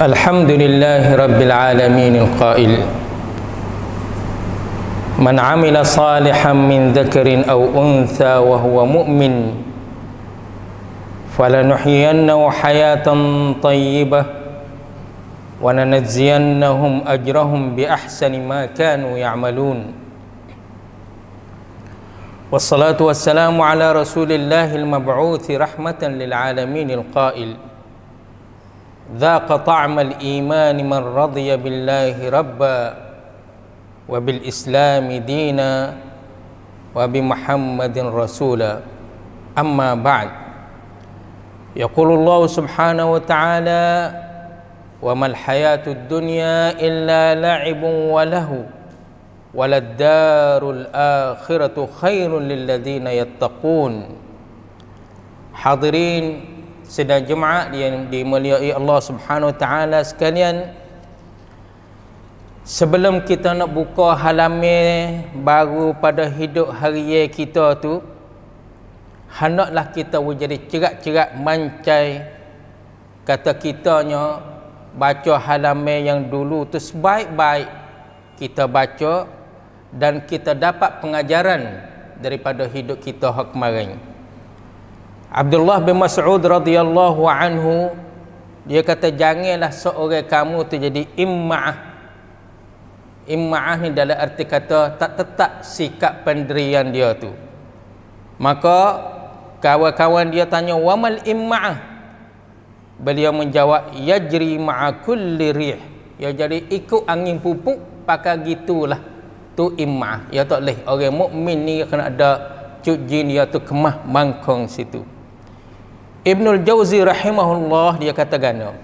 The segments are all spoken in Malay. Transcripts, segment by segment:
الحمد لله رب العالمين القائل من عمل صالحا من ذكر أو أنثى وهو مؤمن فلنحيينه حياة طيبة وننجزينهم أجرهم بأحسن ما كانوا يعملون والصلاة والسلام على رسول الله المبعوث رحمة للعالمين القائل ذاق طعم الإيمان من رضي بالله ربا وبالإسلام دينا وبمحمد رسولا أما بعد يقول الله سبحانه وتعالى وما الحياة الدنيا إلا لعب وله وللدار الآخرة خير للذين يتقون حاضرين Sedang jemaah yang dimuliai Allah Subhanahu Wa Taala sekalian. Sebelum kita nak buka halaman baru pada hidup hari kita tu, hendaklah kita menjadi cerak-cerak mancai kata kitanya baca halaman yang dulu tu sebaik-baik kita baca dan kita dapat pengajaran daripada hidup kita hak kemarin. Abdullah bin Mas'ud radhiyallahu anhu dia kata janganlah seorang kamu tu jadi imma'ah. Imma'ah ni dalam arti kata tak tetap sikap pendirian dia tu. Maka kawan-kawan dia tanya wamal imma'ah. Beliau menjawab yajri ma'a kulli rih. Ya jadi ikut angin pupuk pakai gitulah. Tu imma'ah. Ya tak leh orang mukmin ni kena ada cuk dia tu kemah mangkong situ. Ibnul Jauzi rahimahullah dia kata gana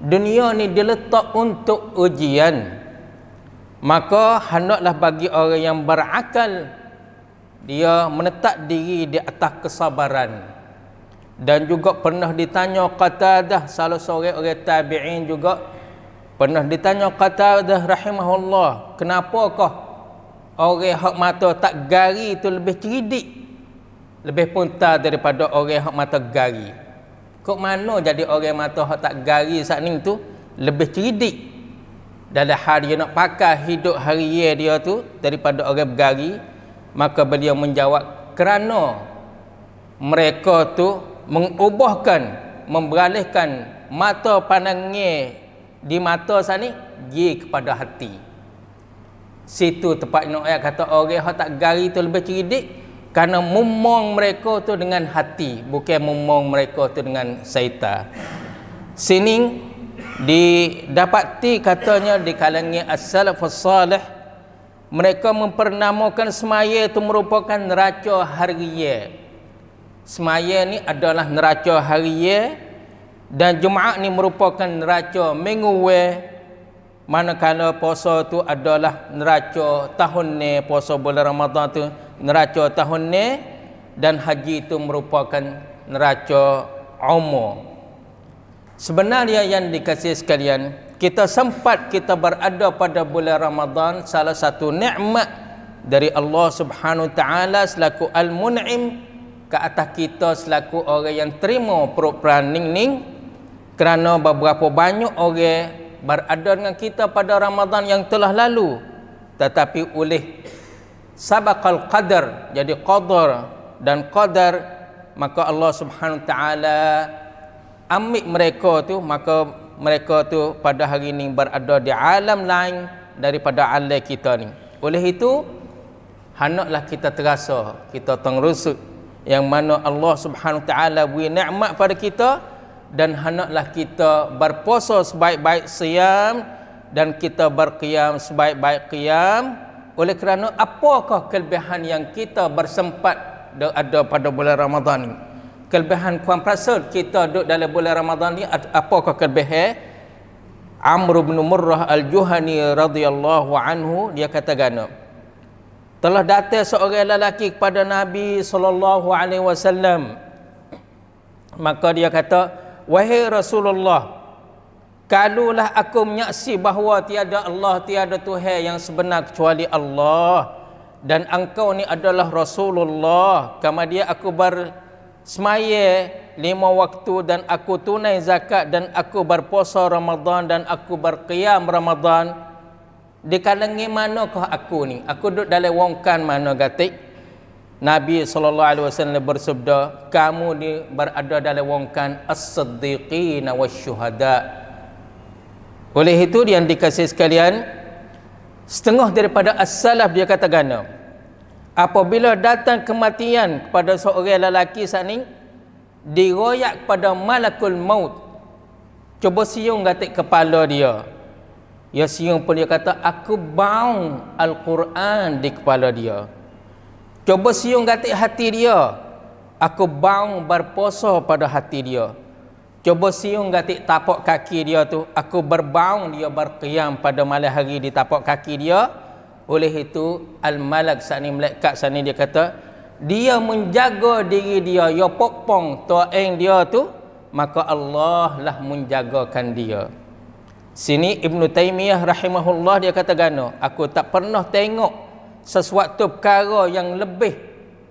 dunia ni diletak untuk ujian maka hendaklah bagi orang yang berakal dia menetap diri di atas kesabaran dan juga pernah ditanya kata dah salah seorang orang tabi'in juga pernah ditanya kata dah rahimahullah kenapakah orang hak mata tak gari itu lebih cerdik lebih punta daripada orang yang mata gari. Kok mana jadi orang yang mata hak tak gari saat ni tu lebih cerdik dalam hari dia nak pakai hidup hari dia tu daripada orang bergari maka beliau menjawab kerana mereka tu mengubahkan memberalihkan mata pandangnya di mata sana pergi kepada hati situ tempat nak kata orang yang tak gari tu lebih cerdik Karena memuang mereka tu dengan hati Bukan memuang mereka tu dengan saita Sini didapati katanya di kalangan as-salaf salih mereka mempernamakan semaya itu merupakan neraca harian. Semaya ni adalah neraca harian dan Jumaat ni merupakan neraca minggu manakala poso tu adalah neraca tahun ini puasa bulan ramadhan tu neraca tahun ni dan haji itu merupakan neraca umur sebenarnya yang dikasih sekalian kita sempat kita berada pada bulan Ramadan salah satu nikmat dari Allah Subhanahu taala selaku al-mun'im ke atas kita selaku orang yang terima perubahan ning-ning kerana beberapa banyak orang berada dengan kita pada Ramadan yang telah lalu tetapi oleh sabaqal qadar jadi qadar dan qadar maka Allah Subhanahu taala ambil mereka tu maka mereka tu pada hari ini berada di alam lain daripada alam kita ni oleh itu hendaklah kita terasa kita tengrusuk yang mana Allah Subhanahu taala beri nikmat pada kita dan hendaklah kita berpuasa sebaik-baik siam dan kita berqiam sebaik-baik qiam baik qiyam, oleh kerana apakah kelebihan yang kita bersempat ada pada bulan Ramadhan ni kelebihan kuan perasa kita duduk dalam bulan Ramadhan ni apakah kelebihan Amr bin Murrah Al-Juhani radhiyallahu anhu dia kata gana telah datang seorang lelaki kepada Nabi sallallahu alaihi wasallam maka dia kata wahai Rasulullah Kalulah aku menyaksi bahawa tiada Allah, tiada Tuhan yang sebenar kecuali Allah. Dan engkau ni adalah Rasulullah. Kama dia aku bersemaya lima waktu dan aku tunai zakat dan aku berpuasa Ramadan dan aku berqiyam Ramadan. Di kalengi kau aku ni? Aku duduk dalam wongkan mana gatik? Nabi SAW bersabda, kamu ni berada dalam wongkan as-siddiqina wa syuhada'. Oleh itu yang dikasih sekalian Setengah daripada as-salaf dia kata gana Apabila datang kematian kepada seorang lelaki saat ini Diroyak kepada malakul maut Cuba siung katik kepala dia Ya siung pun dia kata Aku baung Al-Quran di kepala dia Cuba siung katik hati dia Aku baung berposa pada hati dia Cuba siung gatik tapak kaki dia tu. Aku berbaung dia berqiyam pada malam hari di tapak kaki dia. Oleh itu, Al-Malak sani melekat sani dia kata, dia menjaga diri dia, ya popong tuan dia tu, maka Allah lah menjagakan dia. Sini Ibn Taymiyah rahimahullah dia kata gana, aku tak pernah tengok sesuatu perkara yang lebih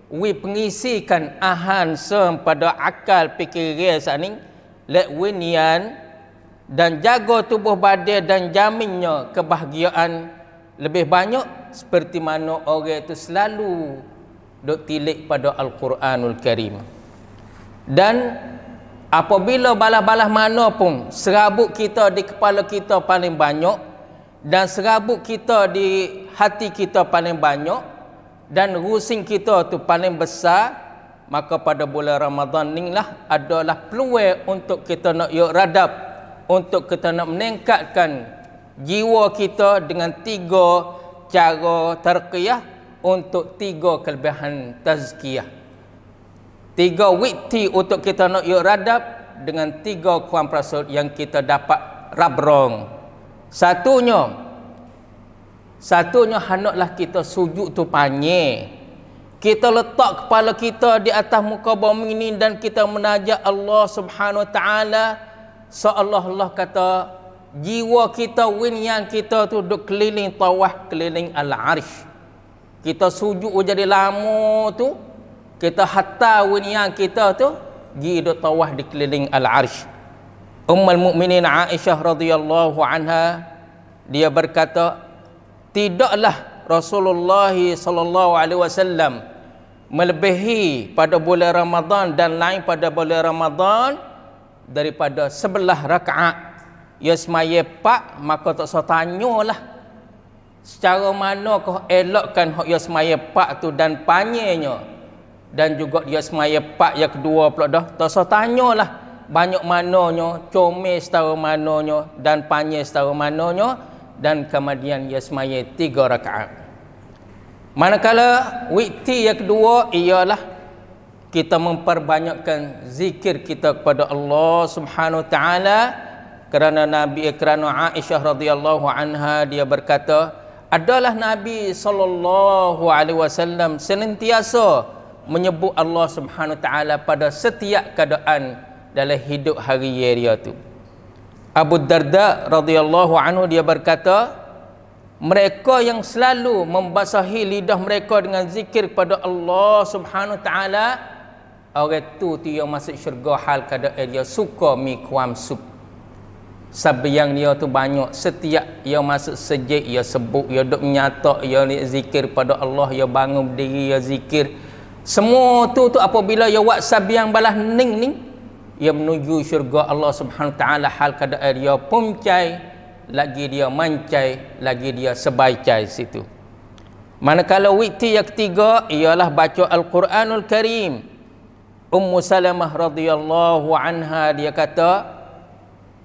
we pengisikan ahan sem pada akal fikir dia saat ini, lewinian dan jaga tubuh badan dan jaminnya kebahagiaan lebih banyak seperti mana orang itu selalu duk tilik pada Al-Quranul Karim dan apabila balah-balah mana pun serabut kita di kepala kita paling banyak dan serabut kita di hati kita paling banyak dan rusing kita tu paling besar maka pada bulan Ramadan lah adalah peluang untuk kita nak yuk radab untuk kita nak meningkatkan jiwa kita dengan tiga cara terqiyah untuk tiga kelebihan tazkiyah tiga wikti untuk kita nak yuk radab dengan tiga kuam prasut yang kita dapat rabrong satunya satunya hanoklah kita sujud tu panjang kita letak kepala kita di atas muka bumi ini dan kita menajak Allah Subhanahu Wa Taala seolah Allah kata jiwa kita win yang kita tu duk keliling tawah keliling al Arif. kita sujud oh jadi lama tu kita hatta win yang kita tu gi duk tawah di keliling al-arish ummul mukminin aisyah radhiyallahu anha dia berkata tidaklah Rasulullah sallallahu alaihi wasallam melebihi pada bulan Ramadan dan lain pada bulan Ramadan daripada sebelah rakaat. Ya semaya pak maka tak usah tanyalah. Secara mana kau elokkan hak ya semaya pak tu dan panyenya dan juga ya semaya pak yang kedua pula dah. Tak usah tanyalah banyak mananya, comel setara mananya dan panye setara mananya dan kemudian ia semaya tiga rakaat manakala wikti yang kedua ialah kita memperbanyakkan zikir kita kepada Allah Subhanahu taala kerana Nabi kerana Aisyah radhiyallahu anha dia berkata adalah Nabi sallallahu alaihi wasallam senantiasa menyebut Allah Subhanahu taala pada setiap keadaan dalam hidup hari dia tu. Abu Darda radhiyallahu anhu dia berkata mereka yang selalu membasahi lidah mereka dengan zikir kepada Allah Subhanahu taala orang itu dia masuk syurga hal kada dia suka mi kuam sup yang dia tu banyak setiap dia masuk sejik dia sebut dia duk menyata dia ni zikir kepada Allah dia bangun berdiri dia zikir semua tu tu apabila dia buat yang balas ning ning ia menuju syurga Allah Subhanahu taala hal kada dia pumcai lagi dia mancai lagi dia sebaicai situ manakala witi yang ketiga ialah baca al-Quranul Karim Ummu Salamah radhiyallahu anha dia kata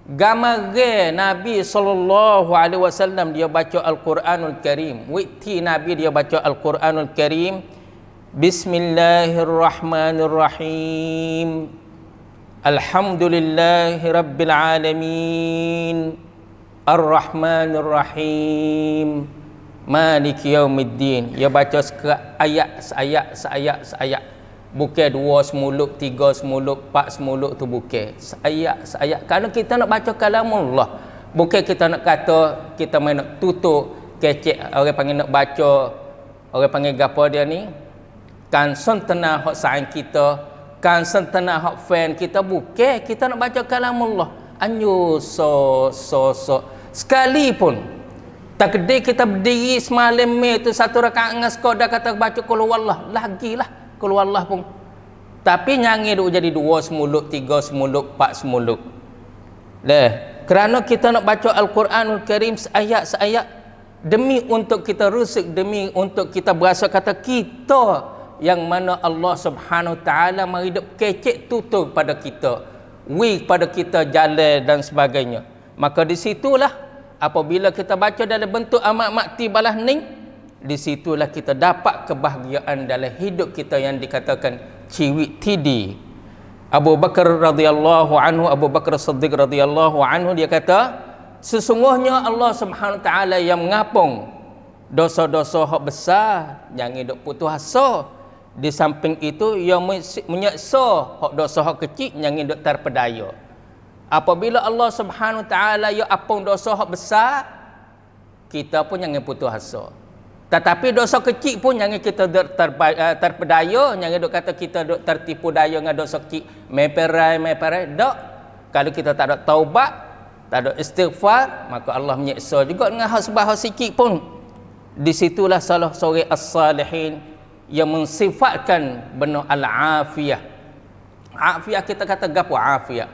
gamage Nabi sallallahu alaihi wasallam dia baca al-Quranul Karim witi Nabi dia baca al-Quranul Karim Bismillahirrahmanirrahim Alhamdulillahi Rabbil Alamin Ar-Rahman Ar-Rahim Malik Yawmiddin Dia ya baca ayat, seayat, seayat, seayat Bukan dua semuluk, tiga semuluk, empat semuluk tu bukan Seayat, seayat Kalau kita nak baca kalam Allah Bukan kita nak kata Kita main nak tutup Kecik orang panggil nak baca Orang panggil gapa dia ni Kan sentena hak saing kita Kita kan sentana hak fan kita buka kita nak baca kalam Allah anyu so so so sekalipun takdir kita berdiri semalam ni tu satu rakaat dengan sekoda kata baca kalau Allah lagi lah kalau pun tapi nyanyi duk jadi dua semuluk tiga semuluk empat semuluk leh kerana kita nak baca Al-Quranul Karim seayat seayat demi untuk kita rusuk demi untuk kita berasa kata kita yang mana Allah Subhanahu taala menghidup kecek tutur pada kita wi pada kita jalan dan sebagainya maka di situlah apabila kita baca dalam bentuk amat mati balah ning di situlah kita dapat kebahagiaan dalam hidup kita yang dikatakan ciwi tidi Abu Bakar radhiyallahu anhu Abu Bakar Siddiq radhiyallahu anhu dia kata sesungguhnya Allah Subhanahu taala yang mengapung dosa-dosa hak besar jangan hidup putus asa di samping itu ia menyeksa hak dosa hak kecil yang ingin terpedaya apabila Allah subhanahu wa ta'ala ia apa dosa hak besar kita pun yang ingin putus asa tetapi dosa kecil pun yang kita eh, terpedaya yang dok kata kita tertipu daya dengan dosa kecil meperai meperai dok kalau kita tak ada taubat tak ada istighfar maka Allah menyeksa juga dengan hak sebab hak sikit pun disitulah salah seorang as-salihin yang mensifatkan benda al-afiyah. Afiyah kita kata gapo afiyah.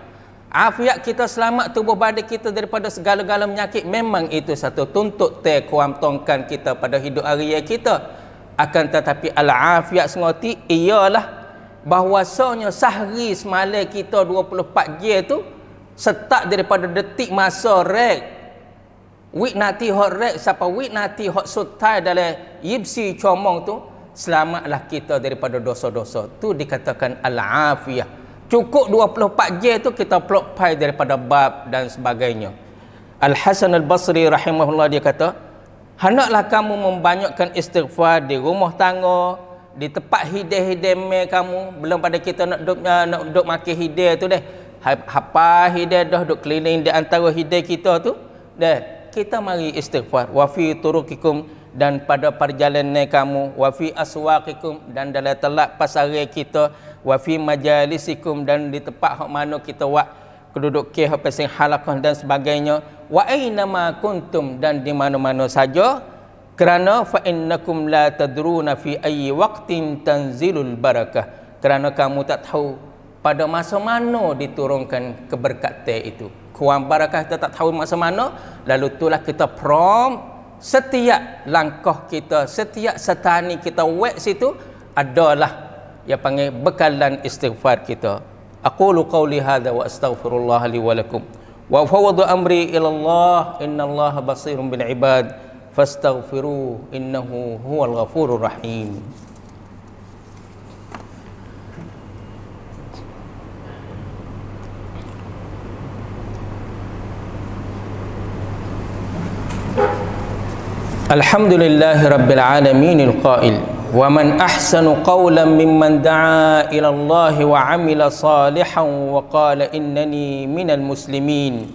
Afiyah kita selamat tubuh badan kita daripada segala-gala penyakit memang itu satu tuntut te kuam tongkan kita pada hidup hari ya kita. Akan tetapi al-afiyah sengoti ialah bahwasanya sahri semalam kita 24 jam tu setak daripada detik masa rek wik nati hot rek siapa wit nati hot sutai dalam yipsi comong tu selamatlah kita daripada dosa-dosa. Tu dikatakan al-afiyah. Cukup 24 je tu kita plot pai daripada bab dan sebagainya. Al-Hasan al-Basri rahimahullah dia kata, hendaklah kamu membanyakkan istighfar di rumah tangga, di tempat hidih-hidih kamu, belum pada kita nak duk uh, eh, nak duk makan hidih tu deh. Ha-, Apa hidih dah duk keliling di antara hidih kita tu. Deh, kita mari istighfar. Wa fi turukikum dan pada perjalanan kamu wa fi aswaqikum dan dalam telak pasar kita wa fi majalisikum dan di tempat hak mana kita wa keduduk ke hak pasang halaqah dan sebagainya wa aina ma kuntum dan di mana-mana saja kerana fa innakum la tadruna fi ayyi waqtin tanzilul barakah kerana kamu tak tahu pada masa mana diturunkan keberkatan itu kuam barakah kita tak tahu masa mana lalu itulah kita prom setiap langkah kita setiap setani kita wek situ adalah ya panggil bekalan istighfar kita aqulu qawli hadha wa astaghfirullah li wa lakum wa fawadu amri ilallah Inna Allah basirun bil ibad fastaghfiruh innahu huwal ghafurur rahim الحمد لله رب العالمين القائل ومن أحسن قولا ممن دعا إلى الله وعمل صالحا وقال إنني من المسلمين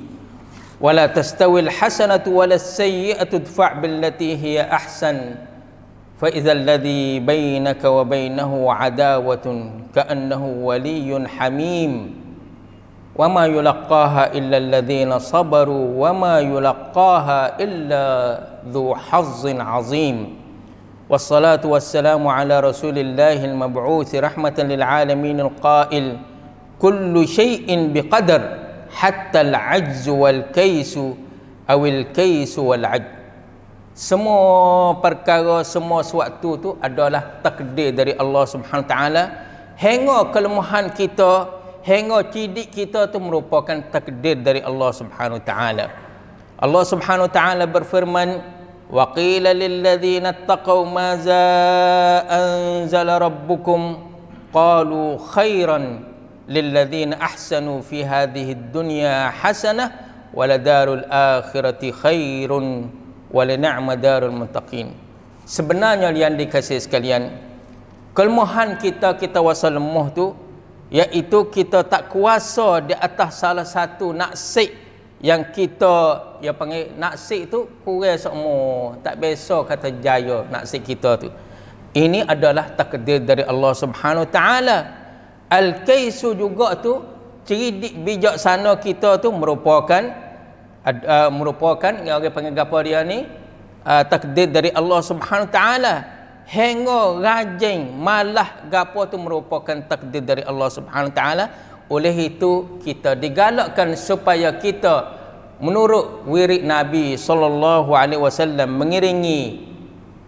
ولا تستوي الحسنة ولا السيئة ادفع بالتي هي أحسن فإذا الذي بينك وبينه عداوة كأنه ولي حميم وما يلقاها إلا الذين صبروا وما يلقاها إلا ذو حظ عظيم والصلاة والسلام على رسول الله المبعوث رحمة للعالمين القائل كل شيء بقدر حتى العجز والكيس أو الكيس والعجز semua perkara semua sewaktu tu adalah takdir dari Allah Subhanahu taala hanga kelemahan kita hingga cidik kita tu merupakan takdir dari Allah Subhanahu Wa Taala. Allah Subhanahu Wa Taala berfirman, "Wa qila lil ladzina taqaw ma za anzala rabbukum qalu khairan lil ladzina ahsanu fi hadhihi ad-dunya hasanah wa ladarul akhirati khairun wa la ni'ma darul muttaqin." Sebenarnya yang dikasih sekalian, kelemahan kita kita wasal lemah tu iaitu kita tak kuasa di atas salah satu naksik yang kita ya panggil naksik tu kurang semua tak biasa kata jaya naksik kita tu ini adalah takdir dari Allah Subhanahu taala al-kaisu juga tu cerdik bijak sana kita tu merupakan uh, merupakan yang orang panggil gapo dia ni uh, takdir dari Allah Subhanahu taala hengo rajin malah gapo tu merupakan takdir dari Allah Subhanahu Wa taala oleh itu kita digalakkan supaya kita menurut wirid Nabi sallallahu alaihi wasallam mengiringi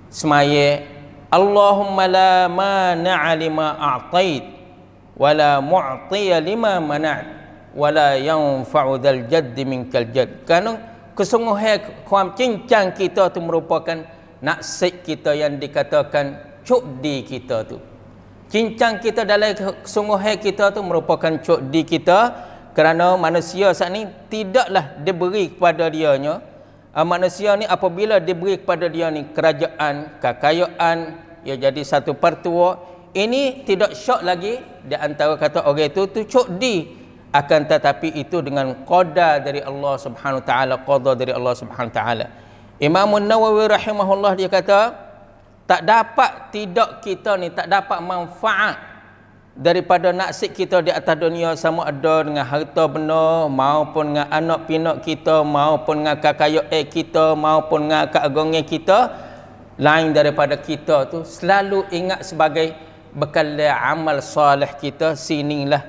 semaya Allahumma la mana'a lima a'tait wala mu'tiya lima walla wala yanfa'u dzal jadd minkal jadd kanung kesungguhan kuam cincang kita tu merupakan nak nasib kita yang dikatakan cukdi kita tu. Cincang kita dalam kesungguhan kita tu merupakan cukdi kita kerana manusia saat ni tidaklah diberi kepada dia dianya. Ah, manusia ni apabila diberi kepada dia ni kerajaan, kekayaan, ia jadi satu pertua. Ini tidak syok lagi di antara kata orang okay, itu tu cukdi akan tetapi itu dengan qada dari Allah Subhanahu taala qada dari Allah Subhanahu taala Imam Nawawi rahimahullah dia kata tak dapat tidak kita ni tak dapat manfaat daripada nasib kita di atas dunia sama ada dengan harta benda maupun dengan anak pinak kita maupun dengan kakayok kita maupun dengan agongnya kita lain daripada kita tu selalu ingat sebagai bekal amal soleh kita sinilah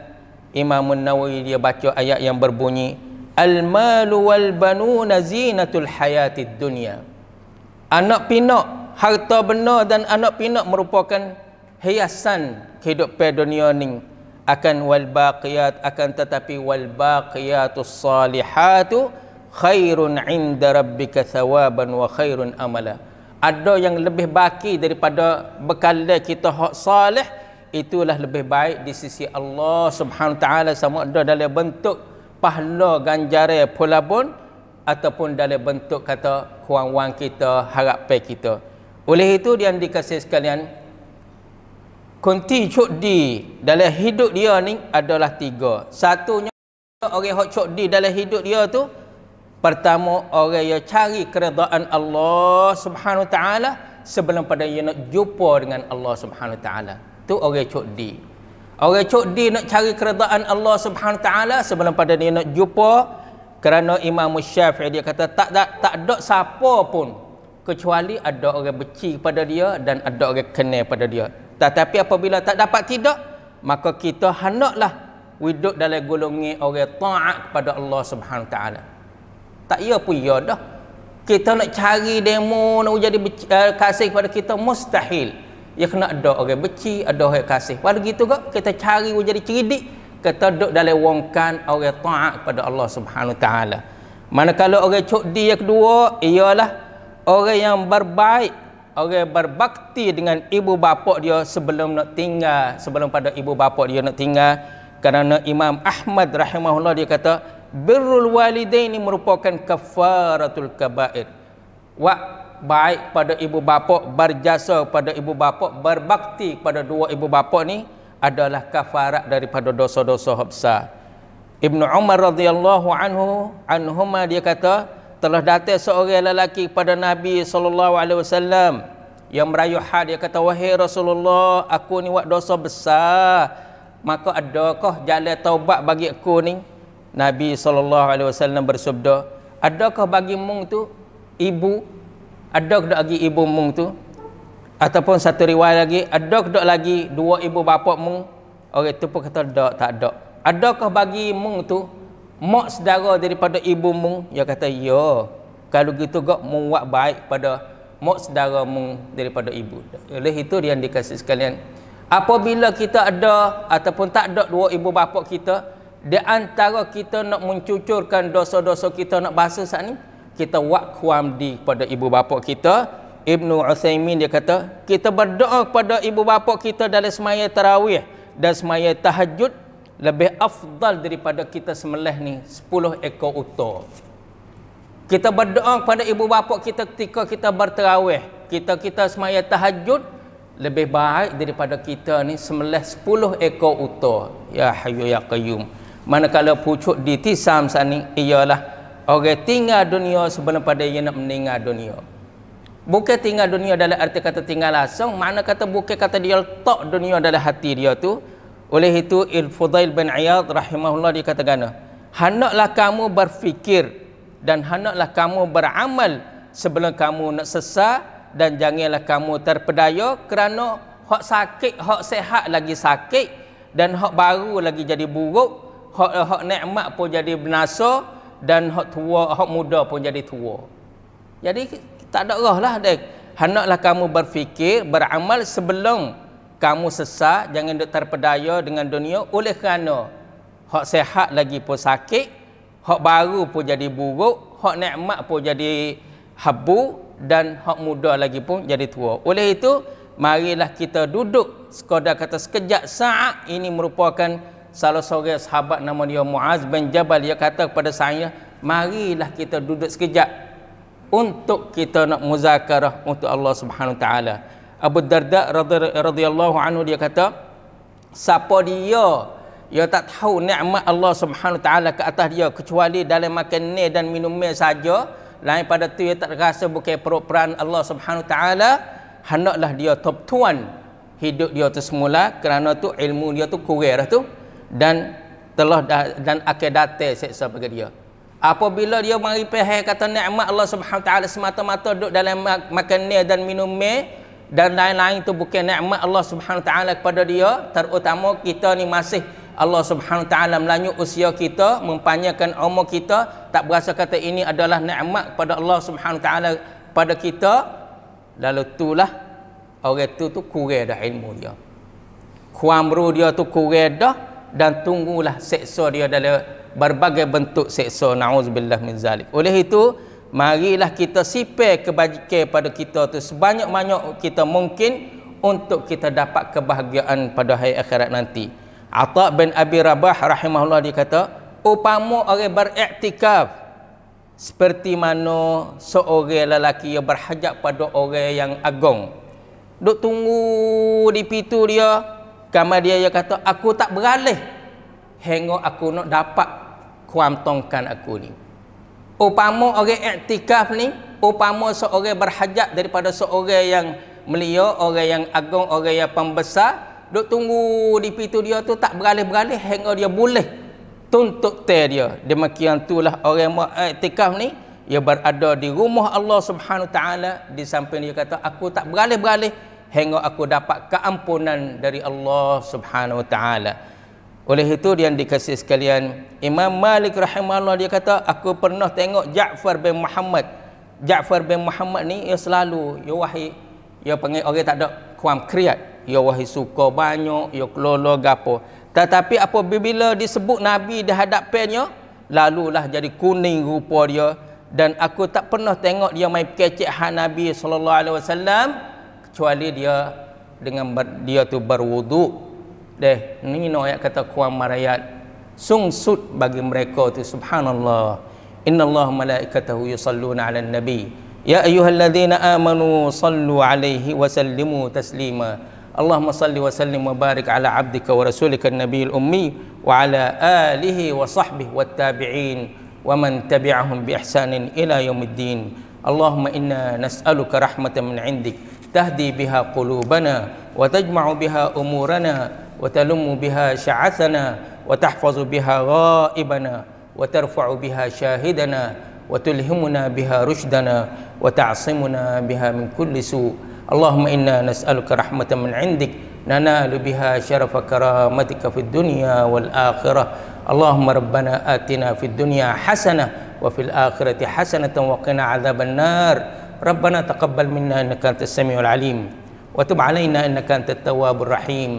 Imam Nawawi dia baca ayat yang berbunyi Al-mal wal banun zinatul hayatid dunya. Anak pinak, harta benda dan anak pinak merupakan hiasan kehidupan dunia ni akan wal baqiyat akan tetapi wal baqiyatus salihatu khairun inda rabbika thawaban wa khairun amala ada yang lebih baki daripada bekal kita hak salih itulah lebih baik di sisi Allah Subhanahu taala sama ada dalam bentuk pahala ganjaran pula pun ataupun dalam bentuk kata kewang-wang kita, harapan kita. Oleh itu dia dikasih sekalian kunti di dalam hidup dia ni adalah tiga. Satunya orang hok cukdi dalam hidup dia tu pertama orang yang cari keredaan Allah Subhanahu taala sebelum pada dia nak jumpa dengan Allah Subhanahu taala. Tu orang yang cukdi. Orang cok di nak cari keredaan Allah Subhanahu taala sebelum pada dia nak jumpa kerana Imam Syafi'i dia kata tak tak tak ada siapa pun kecuali ada orang beci kepada dia dan ada orang kenal pada dia. Tetapi apabila tak dapat tidak, maka kita hendaklah hidup dalam golongan orang taat kepada Allah Subhanahu taala. Tak ia ya pun ya dah. Kita nak cari demo nak jadi eh, kasih kepada kita mustahil ia kena ada orang okay, beci, ada orang okay, kasih. Pada gitu kok kita cari jadi ceridik kita duduk dalam wongkan orang taat kepada Allah Subhanahu taala. Manakala orang cok dia kedua ialah orang yang berbaik, orang berbakti dengan ibu bapa dia sebelum nak tinggal, sebelum pada ibu bapa dia nak tinggal kerana Imam Ahmad rahimahullah dia kata birrul walidain merupakan kafaratul kabair. Wa baik pada ibu bapa, berjasa pada ibu bapa, berbakti pada dua ibu bapa ni adalah kafarat daripada dosa-dosa besar. Ibnu Umar radhiyallahu anhu anhuma dia kata telah datang seorang lelaki pada Nabi sallallahu alaihi wasallam yang merayu had dia kata wahai Rasulullah aku ni buat dosa besar maka adakah jalan taubat bagi aku ni Nabi sallallahu alaihi wasallam bersabda adakah bagi mung tu ibu ada kedok lagi ibu mung tu ataupun satu riwayat lagi ada kedok lagi dua ibu bapa mung orang itu pun kata dak tak ada adakah bagi mung tu mak saudara daripada ibu mung dia kata ya kalau gitu gak muat baik pada mak saudara mung daripada ibu oleh itu dia yang dikasih sekalian apabila kita ada ataupun tak ada dua ibu bapa kita di antara kita nak mencucurkan dosa-dosa kita nak bahasa saat ni kita buat kuam di kepada ibu bapa kita Ibnu Uthaymin dia kata kita berdoa kepada ibu bapa kita dalam semaya tarawih dan semaya tahajud lebih afdal daripada kita semelih ni 10 ekor utuh kita berdoa kepada ibu bapa kita ketika kita bertarawih kita kita semaya tahajud lebih baik daripada kita ni semelih 10 ekor utuh ya hayu ya qayyum manakala pucuk di tisam sani ialah Orang tinggal dunia sebenarnya pada yang nak meninggal dunia. Bukan tinggal dunia dalam arti kata tinggal langsung, mana kata bukan kata dia letak dunia dalam hati dia tu. Oleh itu Ibn Fudail bin Iyad rahimahullah dia kata gana, "Hendaklah kamu berfikir dan hendaklah kamu beramal sebelum kamu nak sesat dan janganlah kamu terpedaya kerana hak sakit, hak sehat lagi sakit dan hak baru lagi jadi buruk, hak hak nikmat pun jadi binasa." dan hak tua hak muda pun jadi tua jadi tak ada roh lah dek hendaklah kamu berfikir beramal sebelum kamu sesat jangan duk terpedaya dengan dunia oleh kerana hak sehat lagi pun sakit hak baru pun jadi buruk hak nikmat pun jadi habu dan hak muda lagi pun jadi tua oleh itu marilah kita duduk sekadar kata sekejap saat ini merupakan salah seorang sahabat nama dia Muaz bin Jabal dia kata kepada saya marilah kita duduk sekejap untuk kita nak muzakarah untuk Allah Subhanahu taala Abu Darda radhiyallahu anhu dia kata siapa dia dia tak tahu nikmat Allah Subhanahu taala ke atas dia kecuali dalam makan ni dan minum saja lain pada tu dia tak rasa bukan peran Allah Subhanahu taala hendaklah dia top tuan hidup dia tu semula kerana tu ilmu dia tu kurang dah tu dan telah dan akan datang seksa bagi dia. Apabila dia mari pahai kata nikmat Allah Subhanahu taala semata-mata duduk dalam makan dan minum me dan lain-lain itu bukan nikmat Allah Subhanahu taala kepada dia, terutama kita ni masih Allah Subhanahu taala melanyuk usia kita, mempanjangkan umur kita, tak berasa kata ini adalah nikmat kepada Allah Subhanahu taala pada kita. Lalu itulah orang tu tu kurang dah ilmu dia. Kuamru dia tu kurang dah, dan tunggulah seksa dia dalam berbagai bentuk seksa na'uzubillah min zalik oleh itu marilah kita sipe kebajikan pada kita tu sebanyak-banyak kita mungkin untuk kita dapat kebahagiaan pada hari akhirat nanti Atta bin Abi Rabah rahimahullah dia kata upamu orang beriktikaf seperti mana seorang lelaki yang berhajat pada orang yang agong duk tunggu di pintu dia Kamal dia yang kata aku tak beralih hingga aku nak dapat kuantongkan aku ni. Upama orang iktikaf ni, upama seorang berhajat daripada seorang yang melia, orang yang agung, orang yang pembesar, duk tunggu di pintu dia tu tak beralih-beralih hingga dia boleh tuntut teh dia. Demikian itulah orang mau iktikaf ni yang berada di rumah Allah Subhanahu taala di samping dia kata aku tak beralih-beralih hingga aku dapat keampunan dari Allah Subhanahu wa taala. Oleh itu dia yang dikasihi sekalian, Imam Malik rahimahullah dia kata, aku pernah tengok Ja'far bin Muhammad. Ja'far bin Muhammad ni ia selalu ya wahai ya panggil orang tak ada kuam kriat. Ya wahai suka banyak, ya kelola gapo. Tetapi apabila disebut Nabi di hadapannya, lah jadi kuning rupa dia dan aku tak pernah tengok dia main kecek hak Nabi sallallahu alaihi wasallam kecuali dia dengan dia tu berwudu deh ni no ayat kata kuang marayat sungsut bagi mereka tu subhanallah inna allah malaikatahu yusalluna ala nabi ya ayyuhalladzina amanu sallu alaihi wa sallimu taslima Allahumma salli wa sallim wa barik ala abdika wa rasulika nabiyil ummi wa ala alihi wa sahbihi wa tabi'in wa man tabi'ahum bi ihsanin ila yaumiddin Allahumma inna nas'aluka rahmatan min 'indika تهدي بها قلوبنا وتجمع بها أمورنا وتلم بها شعثنا وتحفظ بها غائبنا وترفع بها شاهدنا وتلهمنا بها رشدنا وتعصمنا بها من كل سوء اللهم إنا نسألك رحمة من عندك ننال بها شرف كرامتك في الدنيا والآخرة اللهم ربنا آتنا في الدنيا حسنة وفي الآخرة حسنة وقنا عذاب النار ربنا تقبل منا انك انت السميع العليم وتب علينا انك انت التواب الرحيم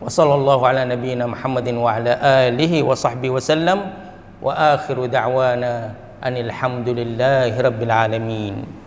وصلى الله على نبينا محمد وعلى اله وصحبه وسلم واخر دعوانا ان الحمد لله رب العالمين